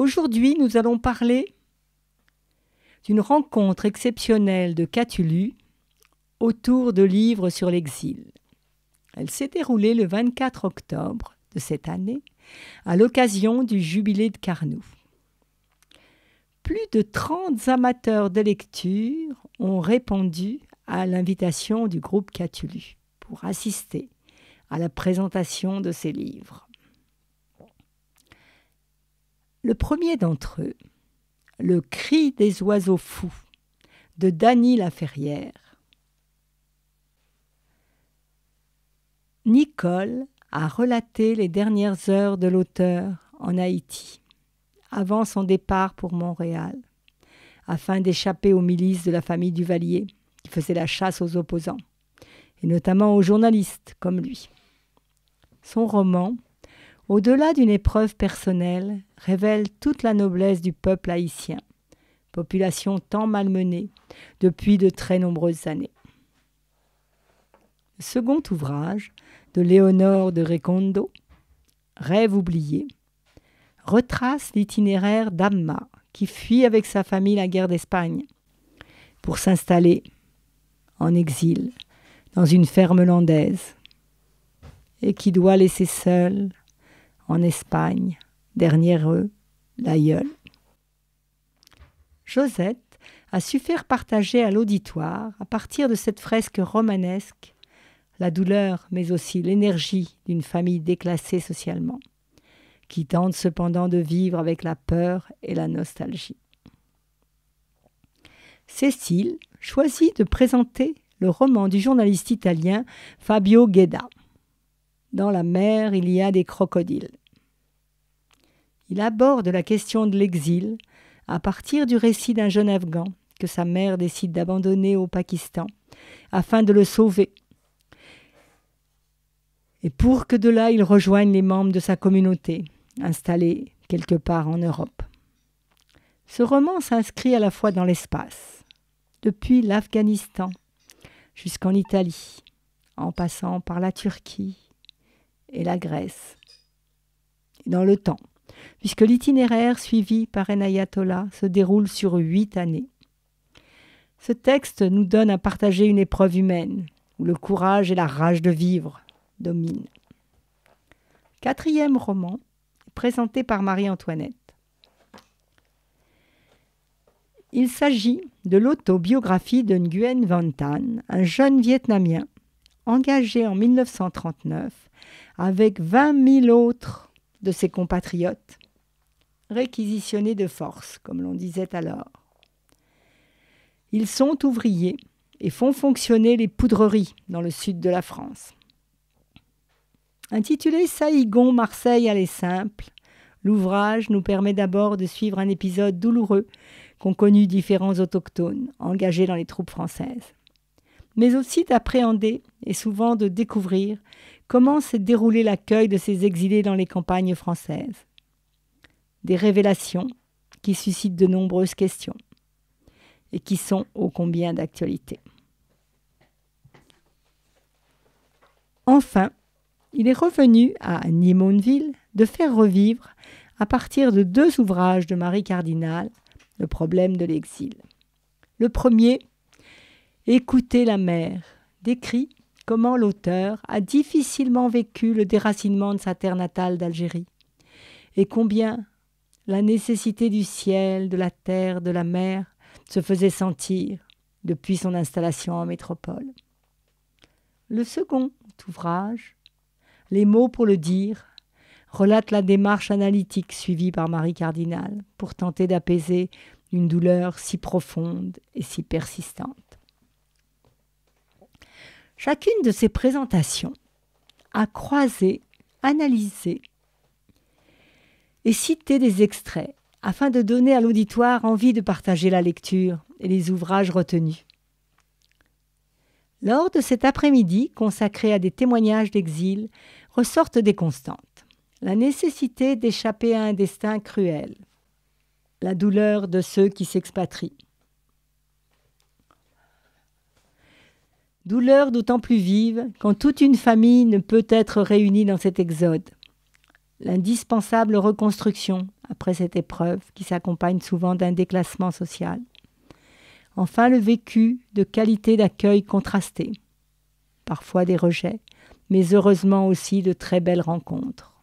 Aujourd'hui, nous allons parler d'une rencontre exceptionnelle de Catulu autour de livres sur l'exil. Elle s'est déroulée le 24 octobre de cette année à l'occasion du jubilé de Carnoux. Plus de 30 amateurs de lecture ont répondu à l'invitation du groupe Catulu pour assister à la présentation de ces livres. Le premier d'entre eux, Le cri des oiseaux fous de Dany Laferrière. Nicole a relaté les dernières heures de l'auteur en Haïti, avant son départ pour Montréal, afin d'échapper aux milices de la famille Duvalier, qui faisait la chasse aux opposants, et notamment aux journalistes comme lui. Son roman, au-delà d'une épreuve personnelle, révèle toute la noblesse du peuple haïtien, population tant malmenée depuis de très nombreuses années. Le second ouvrage de Léonore de Recondo, Rêve oublié, retrace l'itinéraire d'Amma qui fuit avec sa famille la guerre d'Espagne pour s'installer en exil dans une ferme landaise et qui doit laisser seule en Espagne, dernière eux, l'aïeul. Josette a su faire partager à l'auditoire, à partir de cette fresque romanesque, la douleur mais aussi l'énergie d'une famille déclassée socialement, qui tente cependant de vivre avec la peur et la nostalgie. Cécile choisit de présenter le roman du journaliste italien Fabio Gueda. Dans la mer, il y a des crocodiles. Il aborde la question de l'exil à partir du récit d'un jeune Afghan que sa mère décide d'abandonner au Pakistan afin de le sauver. Et pour que de là il rejoigne les membres de sa communauté, installés quelque part en Europe. Ce roman s'inscrit à la fois dans l'espace, depuis l'Afghanistan jusqu'en Italie, en passant par la Turquie et la Grèce, et dans le temps puisque l'itinéraire suivi par ayatollah se déroule sur huit années. Ce texte nous donne à partager une épreuve humaine, où le courage et la rage de vivre dominent. Quatrième roman, présenté par Marie-Antoinette. Il s'agit de l'autobiographie de Nguyen Van Tan, un jeune Vietnamien engagé en 1939 avec 20 000 autres de ses compatriotes, réquisitionnés de force, comme l'on disait alors. Ils sont ouvriers et font fonctionner les poudreries dans le sud de la France. Intitulé Saïgon, Marseille, les simple, l'ouvrage nous permet d'abord de suivre un épisode douloureux qu'ont connu différents autochtones engagés dans les troupes françaises, mais aussi d'appréhender et souvent de découvrir Comment s'est déroulé l'accueil de ces exilés dans les campagnes françaises Des révélations qui suscitent de nombreuses questions et qui sont ô combien d'actualité. Enfin, il est revenu à Nimonville de faire revivre, à partir de deux ouvrages de Marie Cardinal, le problème de l'exil. Le premier, Écouter la mer, décrit comment l'auteur a difficilement vécu le déracinement de sa terre natale d'Algérie, et combien la nécessité du ciel, de la terre, de la mer se faisait sentir depuis son installation en métropole. Le second ouvrage, Les mots pour le dire, relate la démarche analytique suivie par Marie Cardinal pour tenter d'apaiser une douleur si profonde et si persistante. Chacune de ces présentations a croisé, analysé et cité des extraits afin de donner à l'auditoire envie de partager la lecture et les ouvrages retenus. Lors de cet après-midi consacré à des témoignages d'exil, ressortent des constantes. La nécessité d'échapper à un destin cruel. La douleur de ceux qui s'expatrient. Douleur d'autant plus vive quand toute une famille ne peut être réunie dans cet exode. L'indispensable reconstruction après cette épreuve qui s'accompagne souvent d'un déclassement social. Enfin le vécu de qualité d'accueil contrastées, parfois des rejets, mais heureusement aussi de très belles rencontres.